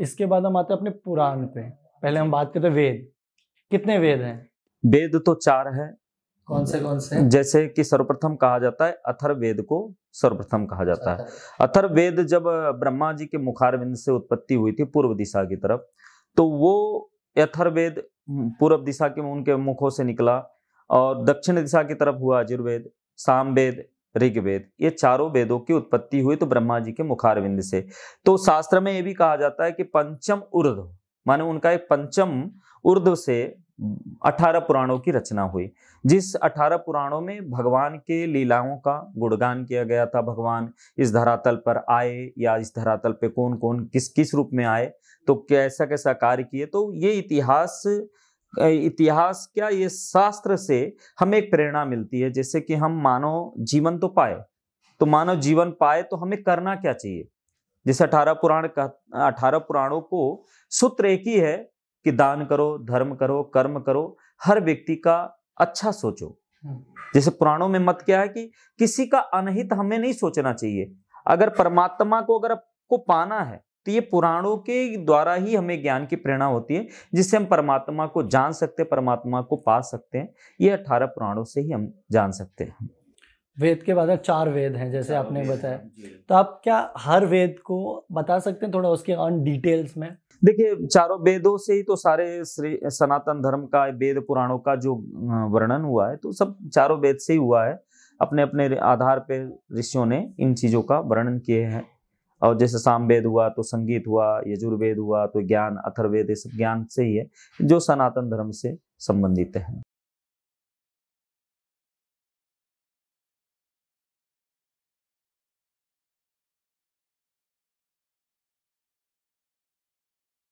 इसके बाद हम आते हैं अपने पुराण पे पहले हम बात करते हैं वेद कितने वेद हैं वेद तो चार है कौन से कौन से जैसे कि सर्वप्रथम कहा जाता है अथर वेद को सर्वप्रथम कहा जाता है अथर वेद जब ब्रह्मा जी के मुखारविंद से उत्पत्ति हुई थी पूर्व दिशा की तरफ तो वो अथर वेद पूर्व दिशा के उनके मुखों से निकला और दक्षिण दिशा की तरफ हुआ अजुर्वेद सामवेद ऋग्वेद ये चारों वेदों की उत्पत्ति हुई तो ब्रह्मा जी के मुखारविंद से तो शास्त्र में ये भी कहा जाता है कि पंचम उर्ध माने उनका एक पंचम उर्ध से अठारह पुराणों की रचना हुई जिस अठारह पुराणों में भगवान के लीलाओं का गुणगान किया गया था भगवान इस धरातल पर आए या इस धरातल पे कौन कौन किस किस रूप में आए तो कैसा कैसा कार्य किए तो ये इतिहास इतिहास क्या ये शास्त्र से हमें एक प्रेरणा मिलती है जैसे कि हम मानव जीवन तो पाए तो मानव जीवन पाए तो हमें करना क्या चाहिए जैसे अठारह पुराण का अठारह पुराणों को सूत्र एक ही है कि दान करो धर्म करो कर्म करो हर व्यक्ति का अच्छा सोचो हम्म। जैसे पुराणों में मत क्या है कि किसी का अनहित हमें नहीं सोचना चाहिए अगर परमात्मा को अगर आपको पाना है तो ये पुराणों के द्वारा ही हमें ज्ञान की प्रेरणा होती है जिससे हम परमात्मा को जान सकते हैं परमात्मा को पा सकते हैं ये अठारह पुराणों से ही हम जान सकते हैं वेद के बाद चार वेद हैं जैसे आपने बताया तो आप क्या हर वेद को बता सकते हैं थोड़ा उसके ऑन डिटेल्स में देखिए चारों वेदों से ही तो सारे श्री सनातन धर्म का वेद पुराणों का जो वर्णन हुआ है तो सब चारों वेद से ही हुआ है अपने अपने आधार पर ऋषियों ने इन चीज़ों का वर्णन किए हैं और जैसे सामवेद हुआ तो संगीत हुआ यजुर्वेद हुआ तो ज्ञान अथर्वेद ये सब ज्ञान से ही है जो सनातन धर्म से संबंधित है